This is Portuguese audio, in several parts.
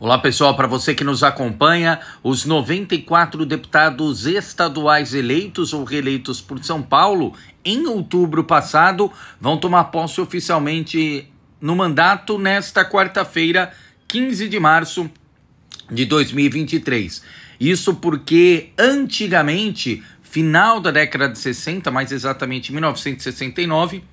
Olá pessoal, para você que nos acompanha, os 94 deputados estaduais eleitos ou reeleitos por São Paulo em outubro passado vão tomar posse oficialmente no mandato nesta quarta-feira, 15 de março de 2023. Isso porque antigamente, final da década de 60, mais exatamente 1969,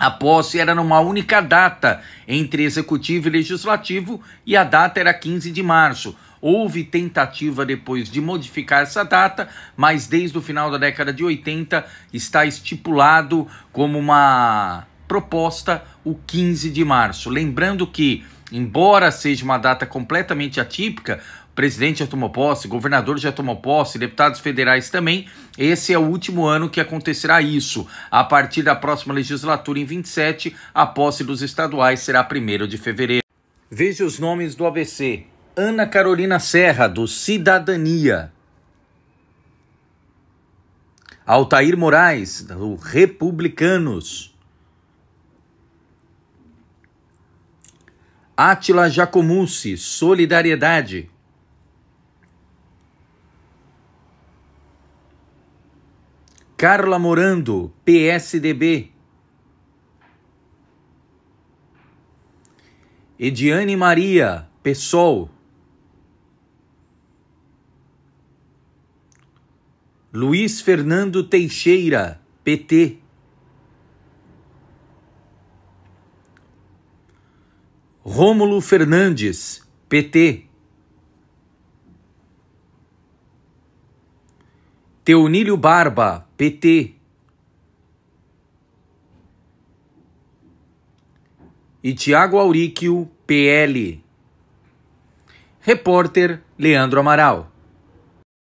a posse era numa única data entre executivo e legislativo e a data era 15 de março. Houve tentativa depois de modificar essa data, mas desde o final da década de 80 está estipulado como uma proposta o 15 de março. Lembrando que Embora seja uma data completamente atípica, o presidente já tomou posse, o governador já tomou posse, deputados federais também. Esse é o último ano que acontecerá isso. A partir da próxima legislatura, em 27, a posse dos estaduais será 1 de fevereiro. Veja os nomes do ABC: Ana Carolina Serra, do Cidadania. Altair Moraes, do Republicanos. Átila Jacomucci, Solidariedade. Carla Morando, PSDB. Ediane Maria, PSOL. Luiz Fernando Teixeira, PT. Rômulo Fernandes, PT. Teonílio Barba, PT. E Tiago Auríquio, PL. Repórter Leandro Amaral.